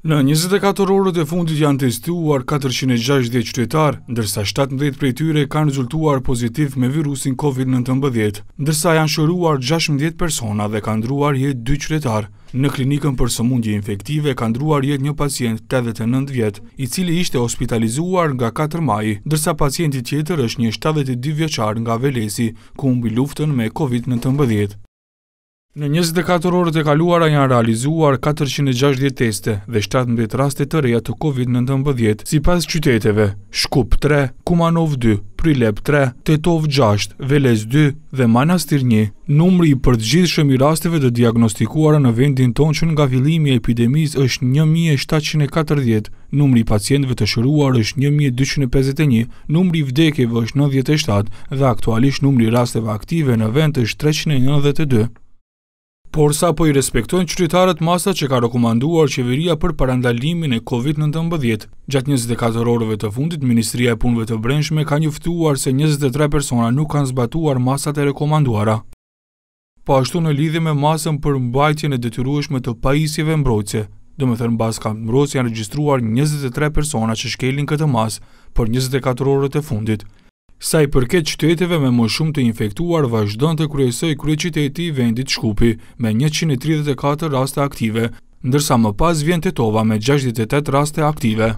Në 24 orët e fundit janë testuar 460 qytetar, ndërsa 17 prej tyre kanë rezultuar pozitiv me virusin COVID-19, ndërsa janë shëruar 16 persona dhe kanë ndruar jetë 2 qytetar. Në klinikën për sëmundje infektive kanë ndruar jetë një pacient 89 vjetë, i cili ishte hospitalizuar nga 4 maj, ndërsa pacienti tjetër është një 72 vjeqar nga Velesi, ku mbi luftën me COVID-19. Në 24 orët e kaluara janë realizuar 460 teste dhe 17 raste të reja të COVID-19 si pas qyteteve Shkup 3, Kumanov 2, Prilep 3, Tetov 6, Veles 2 dhe Manastir 1. Numri i për të gjithë shëmi rasteve të diagnostikuara në vendin tonë që nga filimi e epidemis është 1740, numri i pacientve të shëruar është 1251, numri i vdekjeve është 97 dhe aktualisht numri rasteve aktive në vend është 392 por sa po i respektojnë qytetarët masat që ka rekomanduar qeveria për parandalimin e COVID-19. Gjatë 24 orëve të fundit, Ministria e Punve të Brenshme ka njëftuar se 23 persona nuk kanë zbatuar masat e rekomanduara. Po ashtu në lidhje me masën për mbajtjen e detyrueshme të pajisjeve mbrojtëse, do me thënë bas kam janë regjistruar 23 persona që shkelin këtë masë për 24 orët e fundit. Sa i përket qyteteve me më shumë të infektuar, vazhdojnë të kryesoj krye qyteti i vendit shkupi me 134 raste aktive, ndërsa më pas vjen të tova me 68 raste aktive.